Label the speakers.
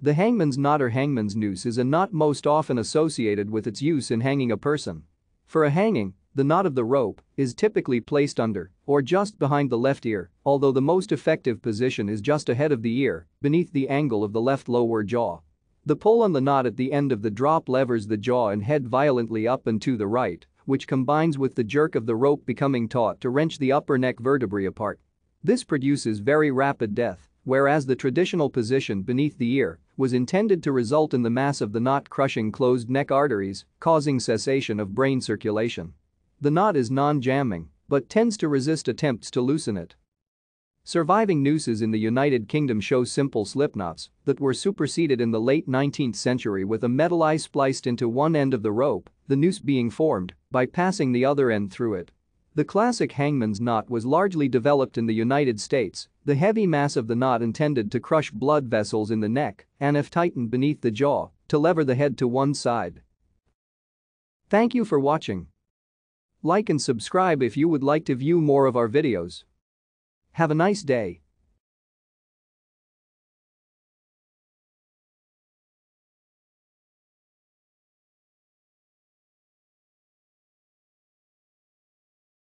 Speaker 1: The hangman's knot or hangman's noose is a knot most often associated with its use in hanging a person. For a hanging, the knot of the rope is typically placed under or just behind the left ear, although the most effective position is just ahead of the ear, beneath the angle of the left lower jaw. The pull on the knot at the end of the drop levers the jaw and head violently up and to the right, which combines with the jerk of the rope becoming taut to wrench the upper neck vertebrae apart. This produces very rapid death Whereas the traditional position beneath the ear was intended to result in the mass of the knot crushing closed neck arteries, causing cessation of brain circulation. The knot is non-jamming but tends to resist attempts to loosen it. Surviving nooses in the United Kingdom show simple slip knots that were superseded in the late 19th century with a metal eye spliced into one end of the rope, the noose being formed by passing the other end through it. The classic hangman's knot was largely developed in the United States, the heavy mass of the knot intended to crush blood vessels in the neck and if tightened beneath the jaw, to lever the head to one side. Thank you for watching. Like and subscribe if you would like to view more of our videos. Have a nice day.